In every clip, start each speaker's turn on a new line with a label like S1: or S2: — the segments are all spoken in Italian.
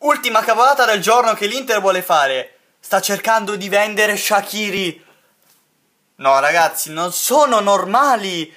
S1: Ultima cavolata del giorno che l'Inter vuole fare. Sta cercando di vendere Shakiri. No, ragazzi, non sono normali.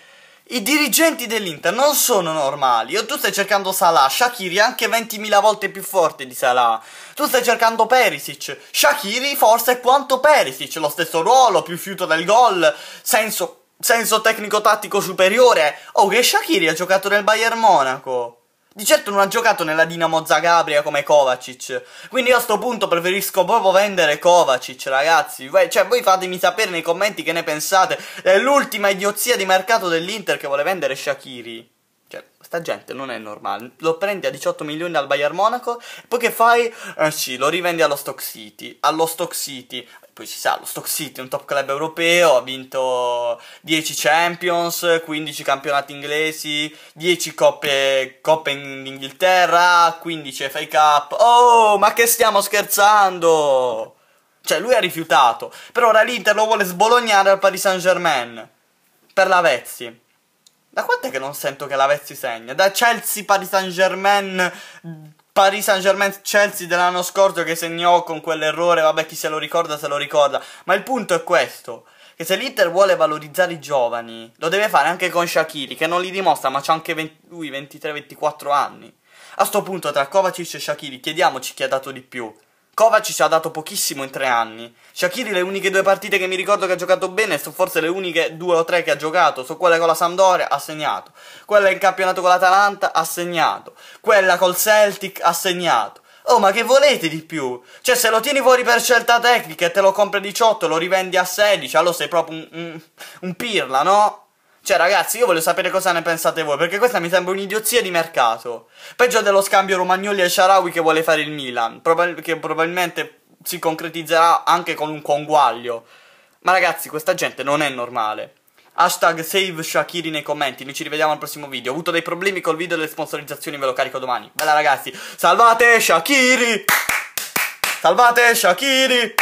S1: I dirigenti dell'Inter non sono normali. O oh, tu stai cercando Salah, Shakiri è anche 20.000 volte più forte di Salah. Tu stai cercando Perisic. Shakiri forse è quanto Perisic, lo stesso ruolo, più fiuto del gol, senso, senso tecnico-tattico superiore. Oh, che Shakiri ha giocato nel Bayern Monaco. Di certo non ha giocato nella Dinamo Zagabria come Kovacic. Quindi io a sto punto preferisco proprio vendere Kovacic, ragazzi. Voi, cioè, voi fatemi sapere nei commenti che ne pensate. È l'ultima idiozia di mercato dell'Inter che vuole vendere Shakiri. Cioè, sta gente non è normale. Lo prendi a 18 milioni al Bayern Monaco, poi che fai? Eh sì, lo rivendi allo Stock City. Allo Stock City, poi si sa, lo Stock City è un top club europeo, ha vinto 10 Champions, 15 campionati inglesi, 10 coppe, coppe in Inghilterra, 15 FA Cup. Oh, ma che stiamo scherzando? Cioè, lui ha rifiutato. Per ora l'Inter lo vuole sbolognare al Paris Saint-Germain. Per la Vezzi. Da quant'è che non sento che l'avessi segna? Da Chelsea, Paris Saint Germain, Paris Saint Germain Chelsea dell'anno scorso che segnò con quell'errore, vabbè chi se lo ricorda se lo ricorda, ma il punto è questo, che se l'Inter vuole valorizzare i giovani, lo deve fare anche con Shakiri, che non li dimostra ma c'ha anche 20, lui 23-24 anni. A sto punto tra Kovacic e Shakiri chiediamoci chi ha dato di più, Kovacic ha dato pochissimo in tre anni. Shakiri le uniche due partite che mi ricordo che ha giocato bene, sono forse le uniche due o tre che ha giocato, sono quella con la Sampdoria, ha segnato. Quella in campionato con l'Atalanta, ha segnato. Quella col Celtic, ha segnato. Oh, ma che volete di più? Cioè, se lo tieni fuori per scelta tecnica e te lo compri a 18, lo rivendi a 16, allora sei proprio un, un, un pirla, no? Cioè, ragazzi, io voglio sapere cosa ne pensate voi, perché questa mi sembra un'idiozia di mercato. Peggio dello scambio Romagnoli e Sharawi che vuole fare il Milan, probab che probabilmente si concretizzerà anche con un conguaglio. Ma ragazzi, questa gente non è normale. Hashtag save Shakiri nei commenti, noi ci rivediamo al prossimo video. Ho avuto dei problemi col video delle sponsorizzazioni, ve lo carico domani. Bella ragazzi, salvate Shakiri! Salvate Shakiri!